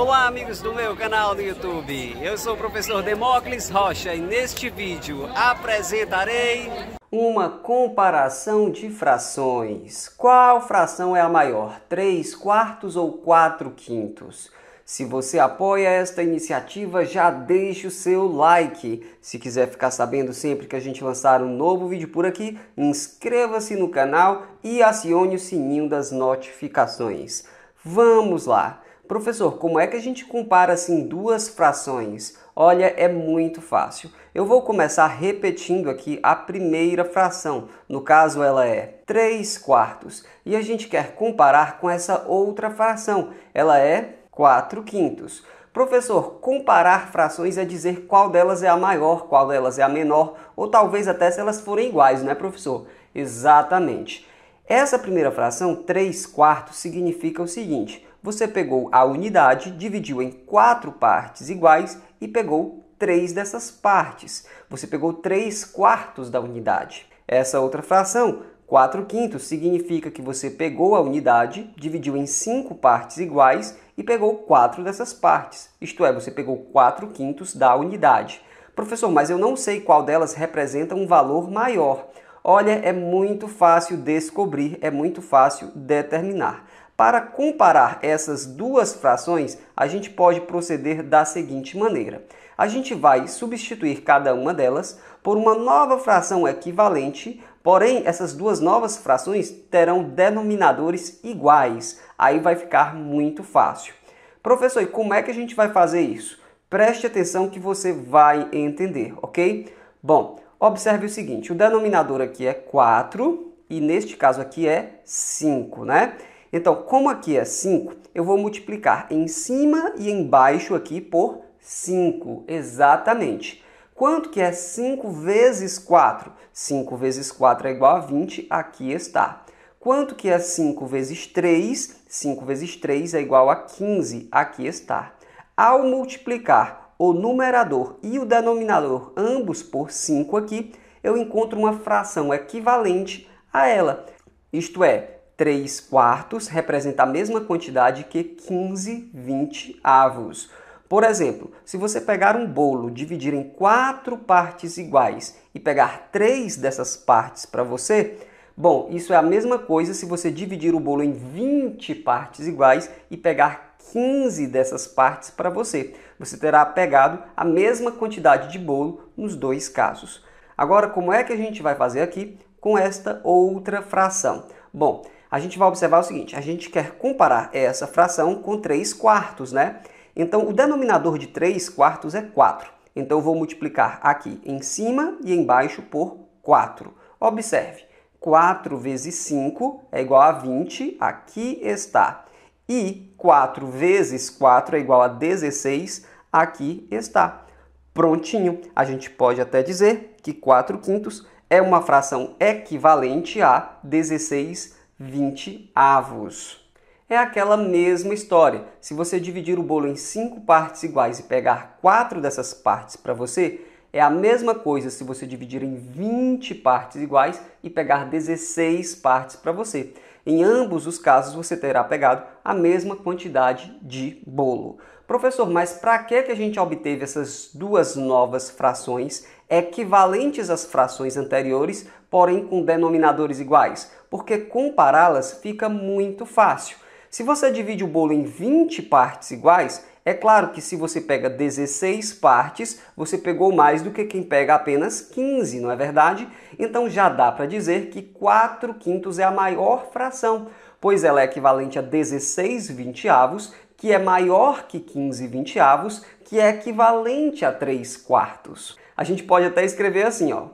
Olá, amigos do meu canal do YouTube. Eu sou o professor Demócles Rocha e neste vídeo apresentarei uma comparação de frações. Qual fração é a maior, 3 quartos ou 4 quintos? Se você apoia esta iniciativa, já deixe o seu like. Se quiser ficar sabendo sempre que a gente lançar um novo vídeo por aqui, inscreva-se no canal e acione o sininho das notificações. Vamos lá! Professor, como é que a gente compara assim duas frações? Olha, é muito fácil. Eu vou começar repetindo aqui a primeira fração. No caso, ela é 3 quartos. E a gente quer comparar com essa outra fração. Ela é 4 quintos. Professor, comparar frações é dizer qual delas é a maior, qual delas é a menor, ou talvez até se elas forem iguais, né, professor? Exatamente. Essa primeira fração, 3 quartos, significa o seguinte: você pegou a unidade, dividiu em quatro partes iguais e pegou três dessas partes. Você pegou três quartos da unidade. Essa outra fração, 4 quintos, significa que você pegou a unidade, dividiu em cinco partes iguais e pegou quatro dessas partes. Isto é, você pegou 4 quintos da unidade. Professor, mas eu não sei qual delas representa um valor maior. Olha, é muito fácil descobrir, é muito fácil determinar. Para comparar essas duas frações, a gente pode proceder da seguinte maneira. A gente vai substituir cada uma delas por uma nova fração equivalente, porém essas duas novas frações terão denominadores iguais. Aí vai ficar muito fácil. Professor, e como é que a gente vai fazer isso? Preste atenção que você vai entender, ok? Bom, observe o seguinte, o denominador aqui é 4 e neste caso aqui é 5, né? Então, como aqui é 5, eu vou multiplicar em cima e embaixo aqui por 5, exatamente. Quanto que é 5 vezes 4? 5 vezes 4 é igual a 20, aqui está. Quanto que é 5 vezes 3? 5 vezes 3 é igual a 15, aqui está. Ao multiplicar o numerador e o denominador, ambos por 5 aqui, eu encontro uma fração equivalente a ela. Isto é, 3 quartos representa a mesma quantidade que 15 20 avos. Por exemplo, se você pegar um bolo, dividir em quatro partes iguais e pegar três dessas partes para você, bom, isso é a mesma coisa se você dividir o bolo em 20 partes iguais e pegar 15 dessas partes para você. Você terá pegado a mesma quantidade de bolo nos dois casos. Agora, como é que a gente vai fazer aqui com esta outra fração? Bom, a gente vai observar o seguinte, a gente quer comparar essa fração com 3 quartos, né? Então, o denominador de 3 quartos é 4. Então, eu vou multiplicar aqui em cima e embaixo por 4. Observe, 4 vezes 5 é igual a 20, aqui está. E 4 vezes 4 é igual a 16, aqui está. Prontinho, a gente pode até dizer que 4 quintos é uma fração equivalente a 16 20 avos. É aquela mesma história. Se você dividir o bolo em cinco partes iguais e pegar quatro dessas partes para você, é a mesma coisa se você dividir em 20 partes iguais e pegar 16 partes para você. Em ambos os casos, você terá pegado a mesma quantidade de bolo. Professor, mas para que, que a gente obteve essas duas novas frações equivalentes às frações anteriores, porém com denominadores iguais? porque compará-las fica muito fácil. Se você divide o bolo em 20 partes iguais, é claro que se você pega 16 partes, você pegou mais do que quem pega apenas 15, não é verdade? Então já dá para dizer que 4 quintos é a maior fração, pois ela é equivalente a 16 vinteavos, que é maior que 15 vinteavos, que é equivalente a 3 quartos. A gente pode até escrever assim, ó.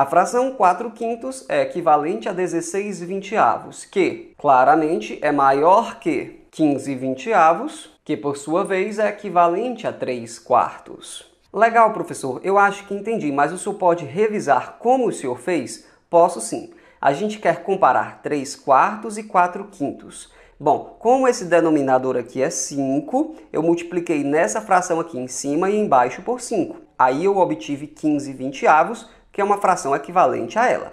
A fração 4 quintos é equivalente a 16 vinteavos, que claramente é maior que 15 vinteavos, que por sua vez é equivalente a 3 quartos. Legal, professor, eu acho que entendi, mas o senhor pode revisar como o senhor fez? Posso sim. A gente quer comparar 3 quartos e 4 quintos. Bom, como esse denominador aqui é 5, eu multipliquei nessa fração aqui em cima e embaixo por 5. Aí eu obtive 15 vinteavos, que é uma fração equivalente a ela.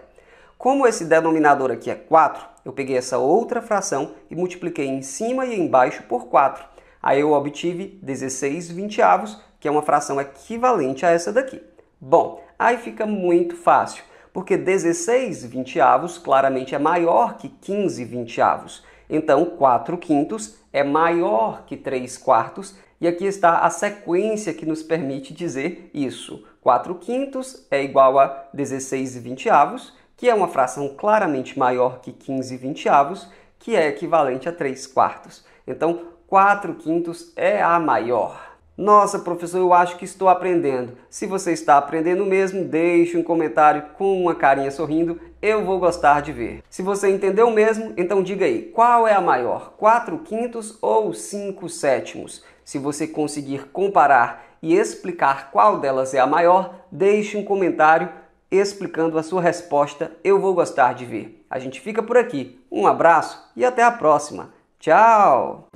Como esse denominador aqui é 4, eu peguei essa outra fração e multipliquei em cima e embaixo por 4. Aí eu obtive 16 vinteavos, que é uma fração equivalente a essa daqui. Bom, aí fica muito fácil, porque 16 vinteavos claramente é maior que 15 vinteavos. Então, 4 quintos é maior que 3 quartos, e aqui está a sequência que nos permite dizer isso. 4 quintos é igual a 16 vinteavos, que é uma fração claramente maior que 15 vinteavos, que é equivalente a 3 quartos. Então, 4 quintos é a maior. Nossa, professor, eu acho que estou aprendendo. Se você está aprendendo mesmo, deixe um comentário com uma carinha sorrindo, eu vou gostar de ver. Se você entendeu mesmo, então diga aí, qual é a maior, 4 quintos ou 5 sétimos? Se você conseguir comparar e explicar qual delas é a maior, deixe um comentário explicando a sua resposta, eu vou gostar de ver. A gente fica por aqui, um abraço e até a próxima. Tchau!